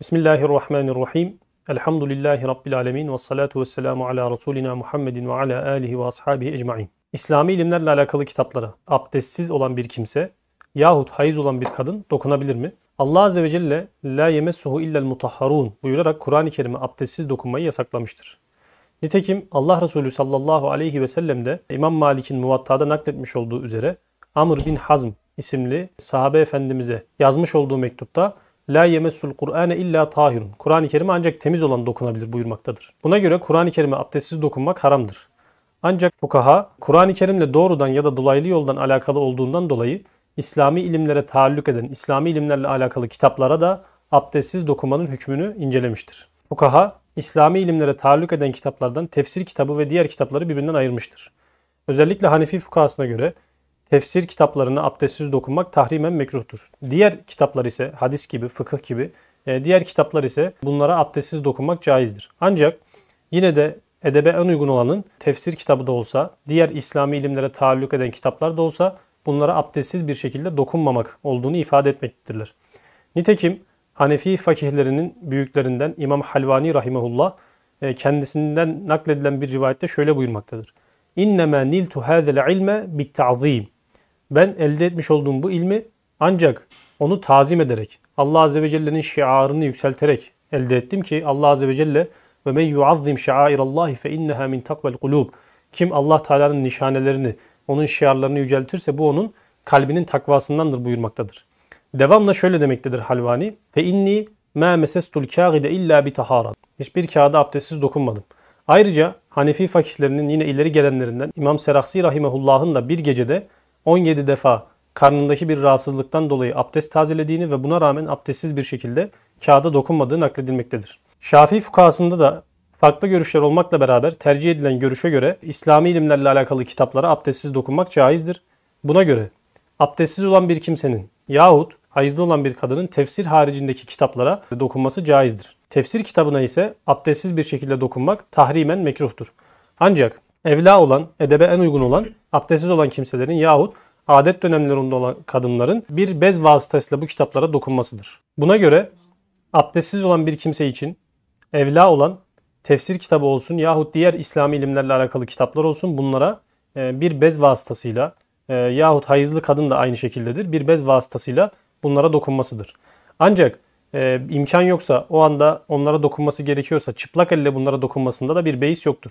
Bismillahirrahmanirrahim. Elhamdülillahi Rabbil alemin ve salatu ve selamu ala Resulina Muhammedin ve ala alihi ve ashabihi ecmain. İslami ilimlerle alakalı kitaplara abdestsiz olan bir kimse yahut hayız olan bir kadın dokunabilir mi? Allah Azze ve Celle la yemessuhu illel mutahharun buyurarak Kur'an-ı Kerim'e abdestsiz dokunmayı yasaklamıştır. Nitekim Allah Resulü sallallahu aleyhi ve sellem de İmam Malik'in muvattada nakletmiş olduğu üzere Amr bin Hazm isimli sahabe efendimize yazmış olduğu mektupta La yemesul Kur'ane illa tahirun. Kur'an-ı Kerim'e ancak temiz olan dokunabilir buyurmaktadır. Buna göre Kur'an-ı Kerim'e abdestsiz dokunmak haramdır. Ancak fukaha Kur'an-ı Kerim'le doğrudan ya da dolaylı yoldan alakalı olduğundan dolayı İslami ilimlere taalluk eden İslami ilimlerle alakalı kitaplara da abdestsiz dokunmanın hükmünü incelemiştir. Fukaha İslami ilimlere taalluk eden kitaplardan tefsir kitabı ve diğer kitapları birbirinden ayırmıştır. Özellikle Hanefi fukahasına göre tefsir kitaplarına abdestsiz dokunmak tahrimen mekruhtur. Diğer kitaplar ise hadis gibi, fıkıh gibi e, diğer kitaplar ise bunlara abdestsiz dokunmak caizdir. Ancak yine de edebe en uygun olanın tefsir kitabı da olsa, diğer İslami ilimlere taalluk eden kitaplar da olsa bunlara abdestsiz bir şekilde dokunmamak olduğunu ifade etmektedirler. Nitekim Hanefi fakihlerinin büyüklerinden İmam Halvani rahimehullah e, kendisinden nakledilen bir rivayette şöyle buyurmaktadır. İnnemâ niltu hâzel ilme bitta'zîm. Ben elde etmiş olduğum bu ilmi ancak onu tazim ederek, Allah Azze ve Celle'nin şiarını yükselterek elde ettim ki Allah Azze ve Celle ve men yuazzim şairallahi fe inneha min takvel kulub. Kim Allah Teala'nın nişanelerini, onun şiarlarını yüceltirse bu onun kalbinin takvasındandır buyurmaktadır. Devamla şöyle demektedir Halvani. Fe inni ma mesestul kâgide illa bi taharat. Hiçbir kağıda abdestsiz dokunmadım. Ayrıca Hanefi fakihlerinin yine ileri gelenlerinden İmam Seraksi Rahimehullah'ın da bir gecede 17 defa karnındaki bir rahatsızlıktan dolayı abdest tazelediğini ve buna rağmen abdestsiz bir şekilde kağıda dokunmadığı nakledilmektedir. Şafii fukahasında da farklı görüşler olmakla beraber tercih edilen görüşe göre İslami ilimlerle alakalı kitaplara abdestsiz dokunmak caizdir. Buna göre abdestsiz olan bir kimsenin yahut hayızlı olan bir kadının tefsir haricindeki kitaplara dokunması caizdir. Tefsir kitabına ise abdestsiz bir şekilde dokunmak tahrimen mekruhtur. Ancak evla olan, edebe en uygun olan, abdestsiz olan kimselerin yahut adet dönemlerinde olan kadınların bir bez vasıtasıyla bu kitaplara dokunmasıdır. Buna göre abdestsiz olan bir kimse için evla olan tefsir kitabı olsun yahut diğer İslami ilimlerle alakalı kitaplar olsun bunlara e, bir bez vasıtasıyla e, yahut hayızlı kadın da aynı şekildedir. Bir bez vasıtasıyla bunlara dokunmasıdır. Ancak e, imkan yoksa o anda onlara dokunması gerekiyorsa çıplak elle bunlara dokunmasında da bir beis yoktur.